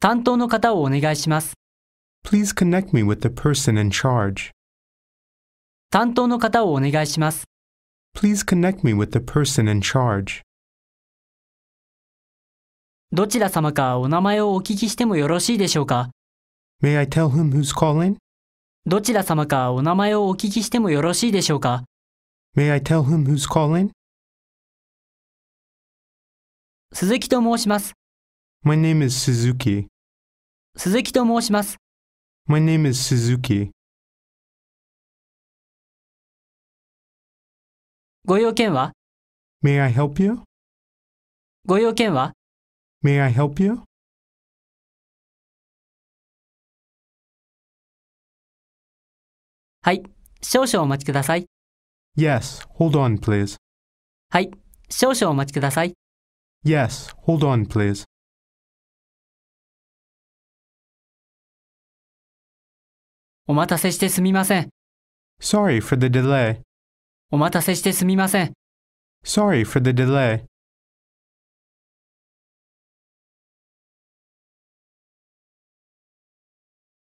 担当の方をお願いします。Please connect me with the person in charge. 担当の方をお願いします。Please connect me with the person in charge. どちら様かお名前をお聞きしてもよろしいでしょうか May I tell him who's calling? どちら様かお名前をお聞きしてもよろしいでしょうか May I tell him who's calling? 鈴木と申します。My name is Suzuki. 鈴木と申します。My name is Suzuki. ご用件は ?May I help you? ご用件は ?May I help you? はい、少々お待ちください。Yes, hold on, please. はい、少々お待ちください。Yes, hold on, please. お待たせしてすみません。Sorry for the delay. お待たせしてすみません。Sorry for the delay.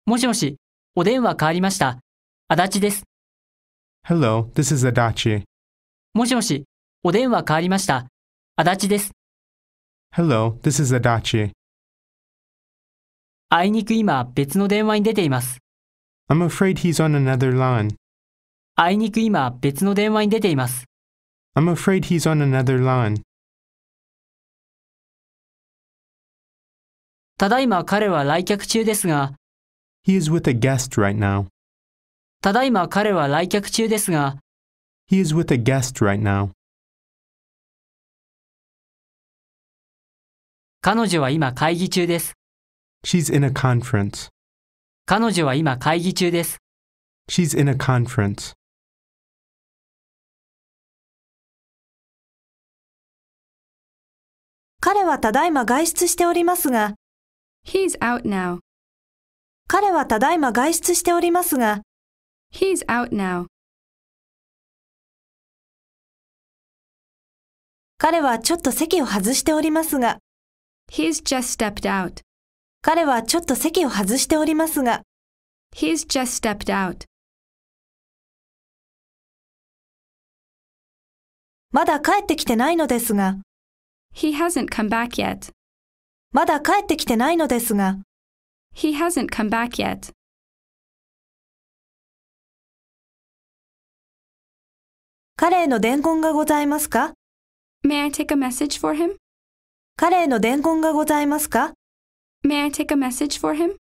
もしもし、お電話変わりました。足立です。Hello, this is Adachi. もしもし、お電話変わりました。足立です。Hello, this is Adachi. あいにく今、別の電話に出ています。I'm afraid he's on another line. あいにく今別の電話に出ています。I'm afraid he's on another line. ただいま彼は来客中ですが、He is with a guest right now. ただいま彼は来客中ですが、He is with a guest right now. 彼女は今会議中です。She's in a conference. 彼女は今会議中です。She's in a conference. 彼はただいま外出しておりますが。He's out now. 彼はただいま外出しておりますが。He's out now. 彼はちょっと席を外しておりますが。He's just stepped out. 彼はちょっと席を外しておりますが。He's just stepped out. まだ帰ってきてないのですが。He hasn't come back yet. まだ帰ってきてないのですが。He hasn't come back yet. 彼への伝言がございますか May I take a message for him? 彼への伝言がございますか May I take a message for him?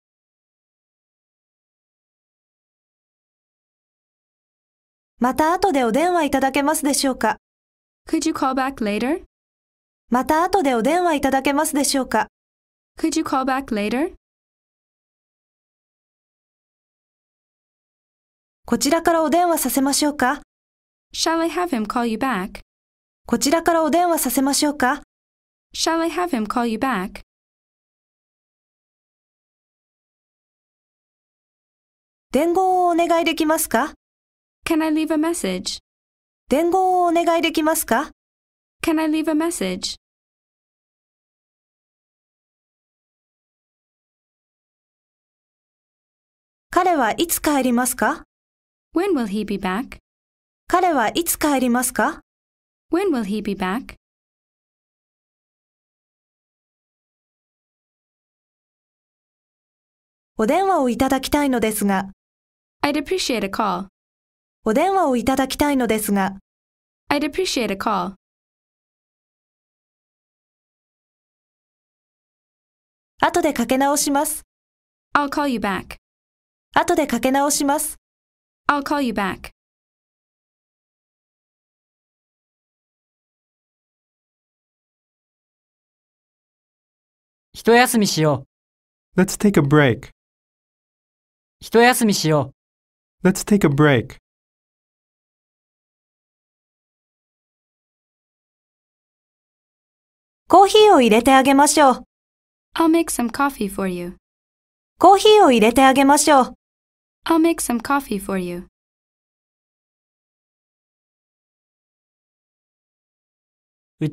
Could you call back later? また後でお電話いただけますでしょうか Could you call back later? こちらからお電話させましょうか Shall I have him call you back? こちらからお電話させましょうか Shall I have him call you back? 伝言をお願いできますか Can I leave a message? 伝言をお願いできますか Can I leave a message? 彼はいつ帰りますか When will he be back? 彼はいつ帰りますか When will he be back? お電話をいただきたいのですが。I'd appreciate a call. お電話をいただきたいのですが。I'd appreciate a call. 後でかけ直します。I'll call you back. 後でかけ直します。I'll call you back. 一休みしよう。Let's take a break. 一休みしよう。Let's take a break. Coffee を入れてあげましょう。I'll make some coffee for you. コーヒーを入れてあげましょう。I'll make some coffee for you. i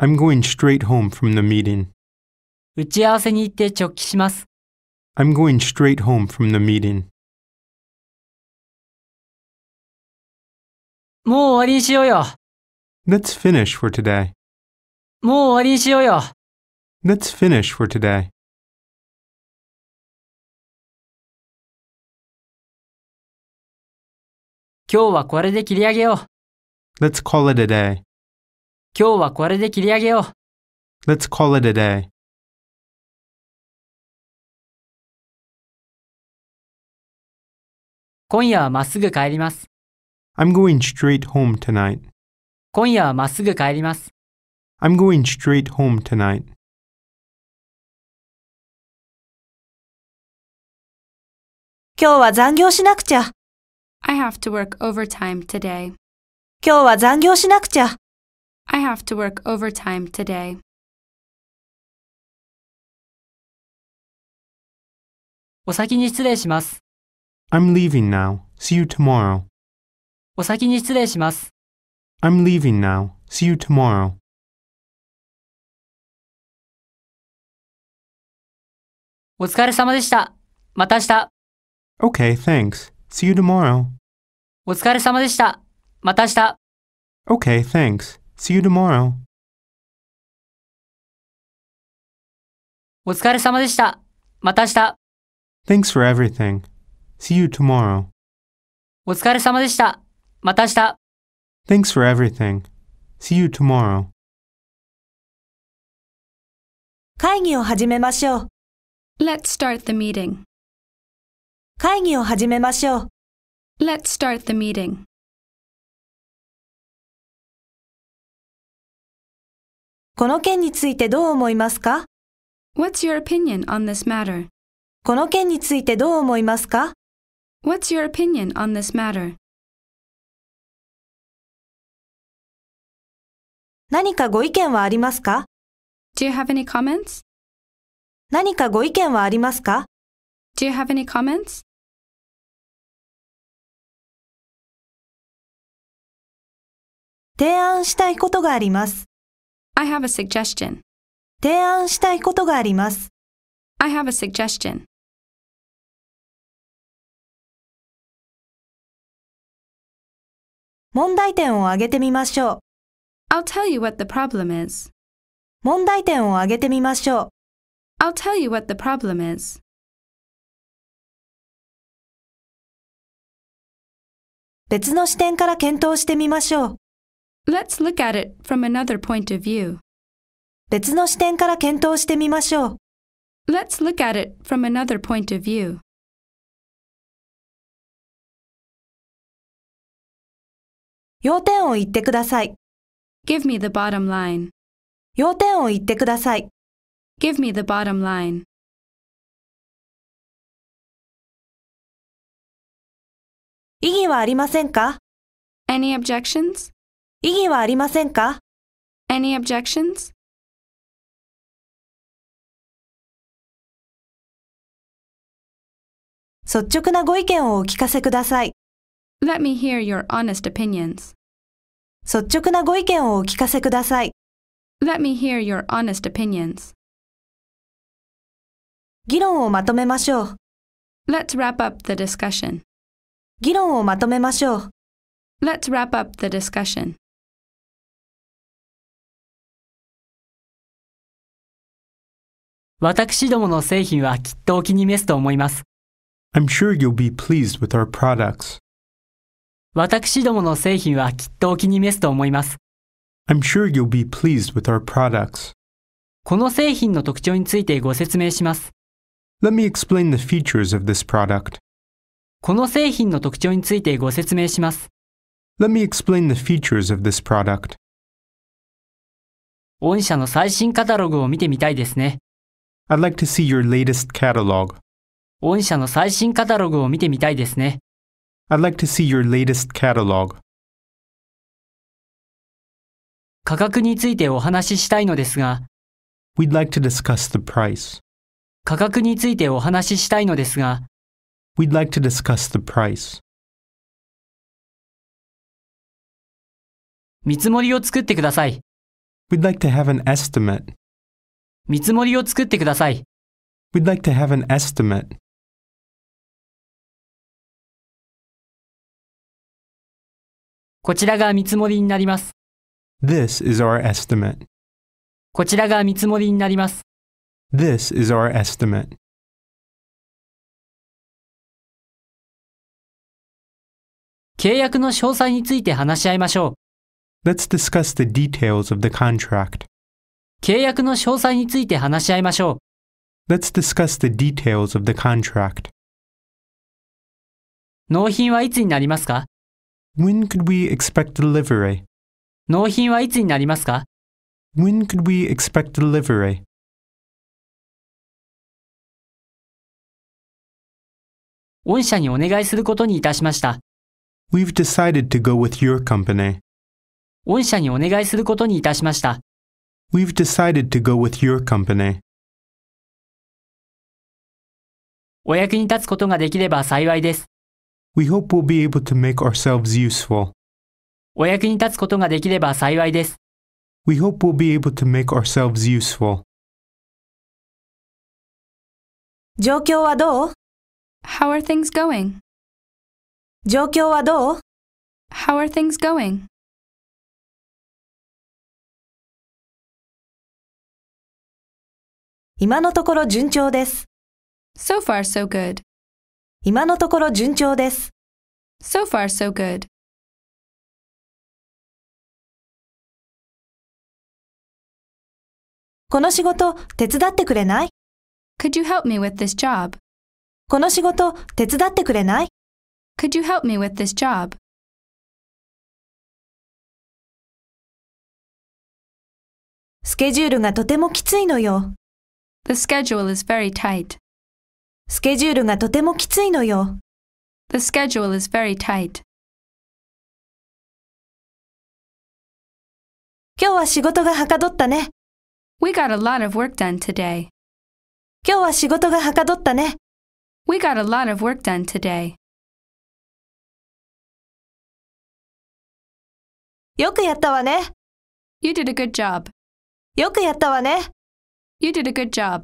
am going straight home from the meeting. 打ち合わせに行って直帰します。I'm going straight home from the meeting. もう終わりにしようよ。Let's finish for today. もう終わりにしようよ。Let's finish for today. Let's call it a day. Let's call it a day. 今夜はまっすぐ帰ります。I'm going straight home tonight. 今夜はまっすぐ帰ります。I'm going straight home tonight. 今日は残業しなくちゃ。I have to work overtime today. 今日は残業しなくちゃ。I have to work overtime today. お先に失礼します。I'm leaving now. See you tomorrow. お先に失礼します。I'm leaving now. See you tomorrow. o お疲れ様でした。また明日。Okay, thanks. See you tomorrow. お疲れ様でした。また明日。Okay, thanks. See you tomorrow. お疲れ様でした。また明日。Thanks for everything. See you tomorrow. お疲れ様でした。また明日。Thanks for everything. See you tomorrow. 会議を始めましょう。Let's start the meeting. 会議を始めましょう。Let's start the meeting. What's your opinion on this matter? この件についてどう思いますか What's your opinion on this matter? 何かご意見はありますか Do you have any comments? 何かご意見はありますか Do you have any comments? I have a suggestion. I have a suggestion. 問題点を挙げてみましょう。I'll tell you what the problem is. 問題点を挙げてみましょう。I'll tell you what the problem is. 別の視点から検討してみましょう。Let's look at it from another point of view. 別の視点から検討してみましょう。Let's look at it from another point of view. 要点を言ってください。Give me the bottom line. 要点を言ってください。Give me the bottom line. 異議はありませんか ?Any objections? 意義はありませんか ?Any objections? 率直なご意見をお聞かせください。Let me hear your honest opinions. 率直なご意見をお聞かせください。Let me hear your honest opinions. 議論をまとめましょう。Let's wrap up the discussion. 議論をまとめましょう。Let's wrap up the discussion. 私どもの製品はきっとお気に召すと思います。I'm sure you'll be pleased with our products. 私どもの製品はきっとお気に召すと思います。I'm sure you'll be pleased with our products. この製品の特徴についてご説明します。Let me explain the features of this product. この製品の特徴についてご説明します。Let me explain the features of this product. 御社の最新カタログを見てみたいですね。I'd like to see your latest catalog. 御社の最新カタログを見てみたいですね。I'd like to see your latest catalog. 価格についてお話ししたいのですが、We'd like to discuss the price. 価格についてお話ししたいのですが、We'd like to discuss the price. 見積もりを作ってください。We'd like to have an estimate. 見積もりを作ってください。We'd like to have an estimate. こちらが見積もりになります。This is our estimate. こちらが見積もりになります。This is our estimate. 契約の詳細について話し合いましょう。Let's discuss the details of the contract. 契約の詳細について話し合いましょう。Let's discuss the details of the contract. 納品はいつになりますか When could we expect delivery? 納品はいつになりますか When could we expect delivery? We've decided to go with your company. 御社にお願いすることにいたしました。We've decided to go with your company. お役に立つことができれば幸いです。We hope we'll be able to make ourselves useful. お役に立つことができれば幸いです。We hope we'll be able to make ourselves useful. 状況はどう How are things going? 状況はどう How are things going? 今のところ順調です。So far, so good. 今のところ順調です。So far, so good. この仕事手伝ってくれない ?Could you help me with this job? この仕事手伝ってくれない ?Could you help me with this job? スケジュールがとてもきついのよ。The schedule is very tight. スケジュールがとてもきついのよ。The schedule is very tight. 今日は仕事がはかどったね。We got a lot of work done today. 今日は仕事がはかどったね。We got a lot of work done today. よくやったわね。You did a good job. よくやったわね。You did a good job.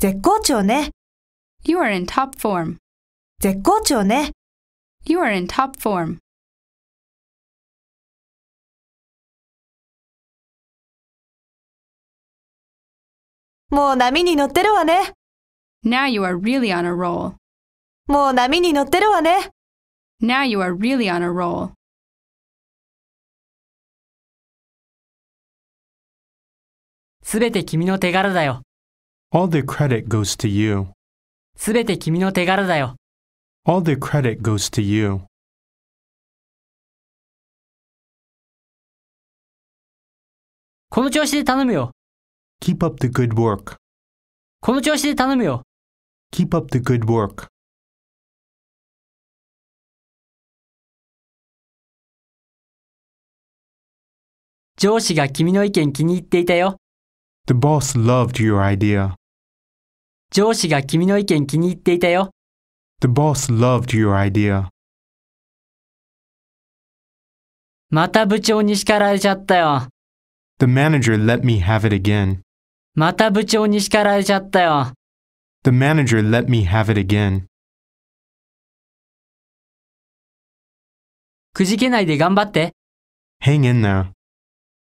絶好調ね。You are in top form. 絶好調ね。You are in top form. Now you are really on a roll. もう波に乗ってるわね。Now you are really on a roll. All the credit goes to you. すべて君の手柄だよ。All the credit goes to you. この調子で頼むよ。Keep up the good work. この調子で頼むよ。Keep up the good work. The boss loved your idea. 上司が君の意見気に入っていたよ。The boss loved your idea. また部長に叱られちゃったよ。The manager let me have it again. また部長に叱られちゃったよ。The manager let me have it again. くじけないで頑張って。Hang in there.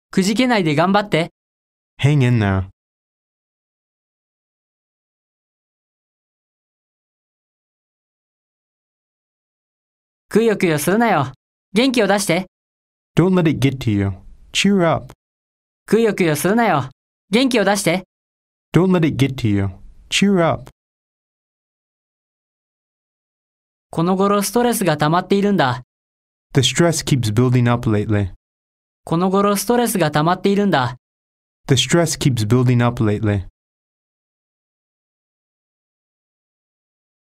くじけないで頑張って。Hang in there. くよくよするなよ。元気を出して。Don't let it get to you. Cheer up. くよくよするなよ。元気を出して。Don't let it get to you. Cheer up. この頃ストレスが溜まっているんだ。The stress keeps building up lately. この頃ストレスが溜まっているんだ。The stress keeps building up lately.